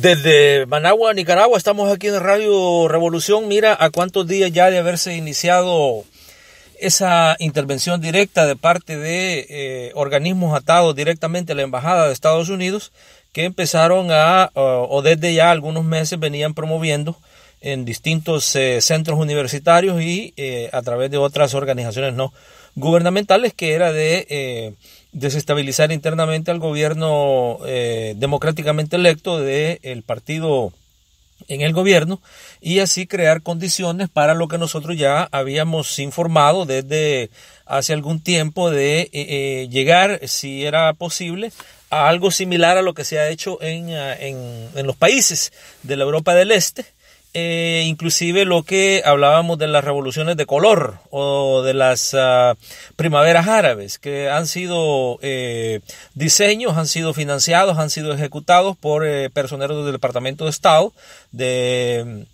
Desde Managua, Nicaragua, estamos aquí en Radio Revolución. Mira a cuántos días ya de haberse iniciado esa intervención directa de parte de eh, organismos atados directamente a la Embajada de Estados Unidos que empezaron a, o desde ya algunos meses venían promoviendo en distintos eh, centros universitarios y eh, a través de otras organizaciones no gubernamentales que era de eh, desestabilizar internamente al gobierno eh, democráticamente electo del partido en el gobierno y así crear condiciones para lo que nosotros ya habíamos informado desde hace algún tiempo de eh, llegar, si era posible, a algo similar a lo que se ha hecho en, en los países de la Europa del Este, eh, inclusive lo que hablábamos de las revoluciones de color o de las ah, primaveras árabes, que han sido eh, diseños, han sido financiados, han sido ejecutados por eh, personeros del Departamento de Estado, de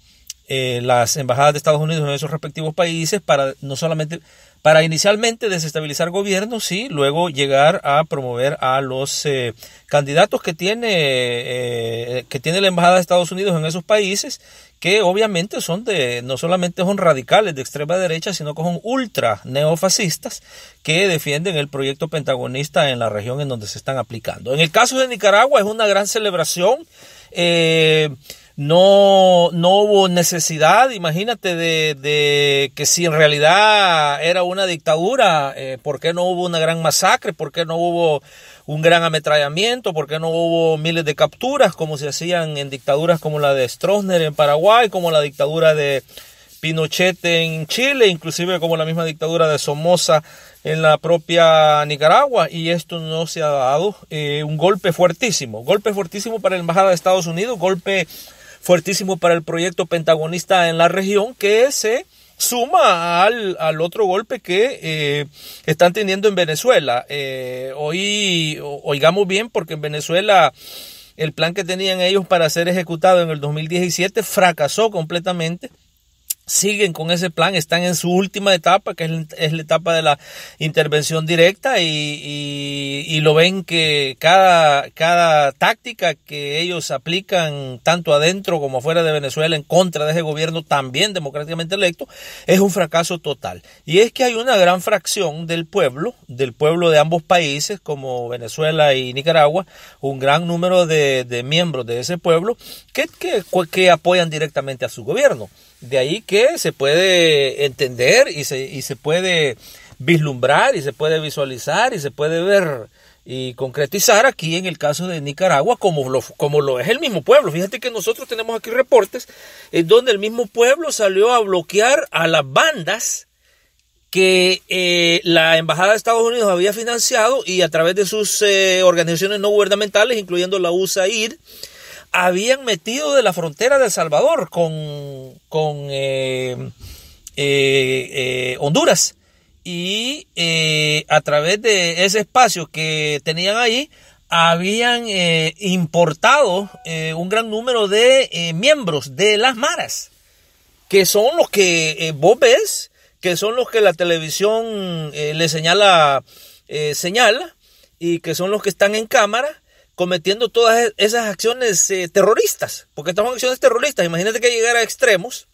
las embajadas de Estados Unidos en esos respectivos países, para no solamente para inicialmente desestabilizar gobiernos y luego llegar a promover a los eh, candidatos que tiene, eh, que tiene la Embajada de Estados Unidos en esos países, que obviamente son de, no solamente son radicales de extrema derecha, sino que son ultra neofascistas que defienden el proyecto pentagonista en la región en donde se están aplicando. En el caso de Nicaragua es una gran celebración. Eh, no, no hubo necesidad, imagínate, de, que si en realidad era una dictadura, eh, ¿por qué no hubo una gran masacre? ¿Por qué no hubo un gran ametrallamiento? ¿Por qué no hubo miles de capturas como se hacían en dictaduras como la de Stroessner en Paraguay, como la dictadura de Pinochet en Chile, inclusive como la misma dictadura de Somoza en la propia Nicaragua y esto no se ha dado eh, un golpe fuertísimo, golpe fuertísimo para la Embajada de Estados Unidos, golpe fuertísimo para el proyecto pentagonista en la región que se suma al, otro golpe que eh, están teniendo en Venezuela. Eh, hoy oigamos bien porque en Venezuela el plan que tenían ellos para ser ejecutado en el 2017 fracasó completamente siguen con ese plan, están en su última etapa, que es, la etapa de la intervención directa, y, y, lo ven que cada, cada táctica que ellos aplican, tanto adentro como afuera de Venezuela, en contra de ese gobierno también democráticamente electo, es un fracaso total. Y es que hay una gran fracción del pueblo, del pueblo de ambos países, como Venezuela y Nicaragua, un gran número de, miembros de ese pueblo, que, que apoyan directamente a su gobierno. De ahí que se puede entender y se, puede vislumbrar y se puede visualizar y se puede ver y concretizar aquí en el caso de Nicaragua como lo, como lo es el mismo pueblo. Fíjate que nosotros tenemos aquí reportes en donde el mismo pueblo salió a bloquear a las bandas que eh, la Embajada de Estados Unidos había financiado y a través de sus eh, organizaciones no gubernamentales, incluyendo la USAID, habían metido de la frontera de El Salvador con, con eh, eh, eh, Honduras. Y a través de ese espacio que tenían ahí, habían importado un gran número de miembros de las maras, que son los que vos ves, que son los que la televisión le señala, señala, y que son los que están en cámara, cometiendo todas e-, esas acciones eh, terroristas, porque estas son acciones terroristas. Imagínate que llegar a extremos,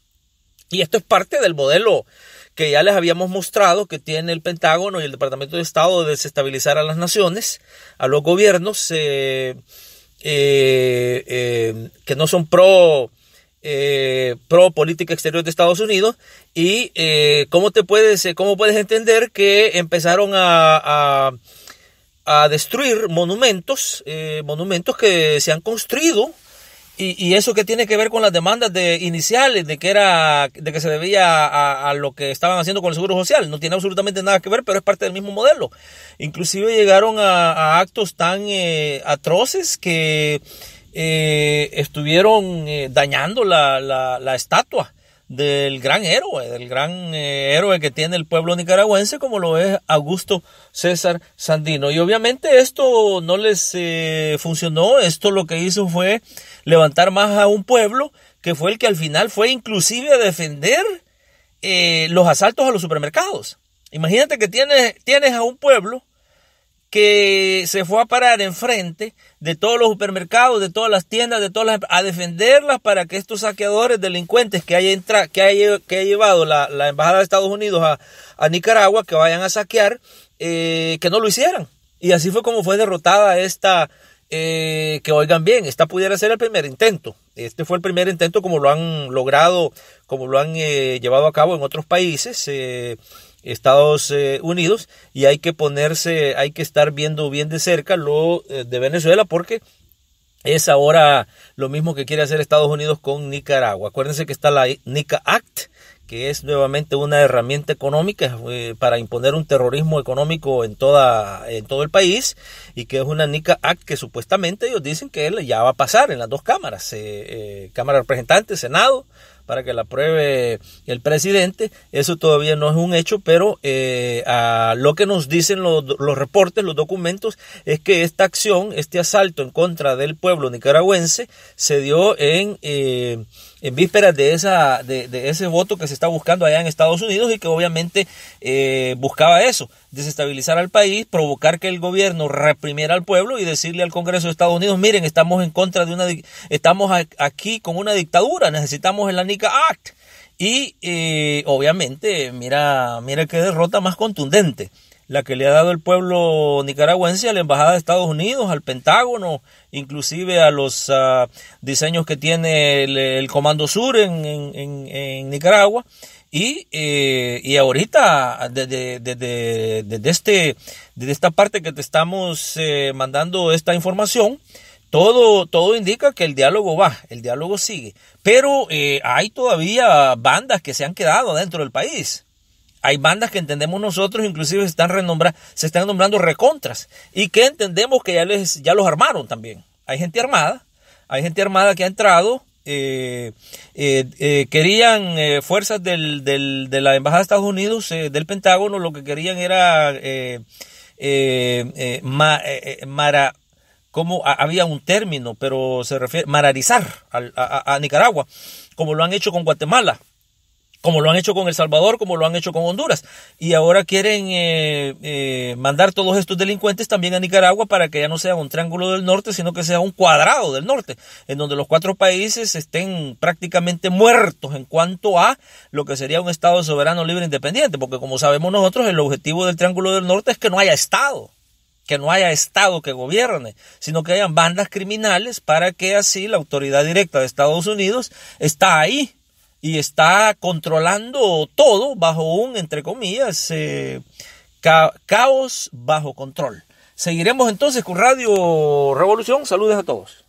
y esto es parte del modelo que ya les habíamos mostrado que tiene el Pentágono y el Departamento de Estado de desestabilizar a las naciones, a los gobiernos eh, eh, que no son pro pro política exterior de Estados Unidos y cómo te puedes cómo puedes entender que empezaron a a destruir monumentos, eh, monumentos que se han construido. Y, eso que tiene que ver con las demandas de iniciales, de que era, de que se debía a, lo que estaban haciendo con el seguro social, no tiene absolutamente nada que ver, pero es parte del mismo modelo. Inclusive llegaron a, actos tan eh, atroces que eh, estuvieron dañando la estatua del gran héroe, del gran eh, héroe que tiene el pueblo nicaragüense como lo es Augusto César Sandino. Y obviamente esto no les eh, funcionó, esto lo que hizo fue levantar más a un pueblo que fue el que al final fue inclusive a defender eh, los asaltos a los supermercados. Imagínate que tienes, tienes a un pueblo que se fue a parar enfrente de todos los supermercados, de todas las tiendas, de todas las, em-, a defenderlas para que estos saqueadores delincuentes que haya, entra, que hay que llevado la, embajada de Estados Unidos a, Nicaragua, que vayan a saquear, eh, que no lo hicieran. Y así fue como fue derrotada esta, eh, que oigan bien, esta pudiera ser el primer intento. Este fue el primer intento como lo han logrado, como lo han eh, llevado a cabo en otros países. Estados eh, Unidos y hay que ponerse, hay que estar viendo bien de cerca lo eh, de Venezuela porque es ahora lo mismo que quiere hacer Estados Unidos con Nicaragua. Acuérdense que está la NICA Act, que es nuevamente una herramienta económica eh, para imponer un terrorismo económico en, toda, en todo el país y que es una NICA Act que supuestamente ellos dicen que ya va a pasar en las dos cámaras, Cámara de Representantes, Senado, para que la apruebe el presidente. Eso todavía no es un hecho, pero eh, a lo que nos dicen los, los, reportes, los documentos, es que esta acción, este asalto en contra del pueblo nicaragüense, se dio en... Eh, en vísperas de, esa, de, ese voto que se está buscando allá en Estados Unidos y que obviamente eh, buscaba eso, desestabilizar al país, provocar que el gobierno reprimiera al pueblo y decirle al Congreso de Estados Unidos, miren, estamos en contra de una, estamos aquí con una dictadura, necesitamos el ANICA Act. Y eh, obviamente, mira, mira qué derrota más contundente la que le ha dado el pueblo nicaragüense a la Embajada de Estados Unidos, al Pentágono, inclusive a los ah, diseños que tiene el, Comando Sur en, Nicaragua. Y, eh, y ahorita, desde, desde, desde, este, desde esta parte que te estamos eh, mandando esta información, todo, todo indica que el diálogo va, el diálogo sigue. Pero eh, hay todavía bandas que se han quedado dentro del país. Hay bandas que entendemos nosotros, inclusive se están, renombrando se están nombrando recontras y que entendemos que ya, les, ya los armaron también. Hay gente armada, hay gente armada que ha entrado, eh, eh, eh, querían fuerzas de la Embajada de Estados Unidos, del Pentágono, lo que querían era mara, como había un término, pero se refiere, mararizar a Nicaragua, como lo han hecho con Guatemala como lo han hecho con El Salvador, como lo han hecho con Honduras. Y ahora quieren eh, eh, mandar todos estos delincuentes también a Nicaragua para que ya no sea un triángulo del norte, sino que sea un cuadrado del norte, en donde los cuatro países estén prácticamente muertos en cuanto a lo que sería un Estado soberano, libre, e independiente, porque como sabemos nosotros, el objetivo del triángulo del norte es que no haya Estado que no haya Estado que gobierne, sino que hayan bandas criminales para que así la autoridad directa de Estados Unidos está ahí y está controlando todo bajo un, entre comillas, eh, caos bajo control. Seguiremos entonces con Radio Revolución. Saludos a todos.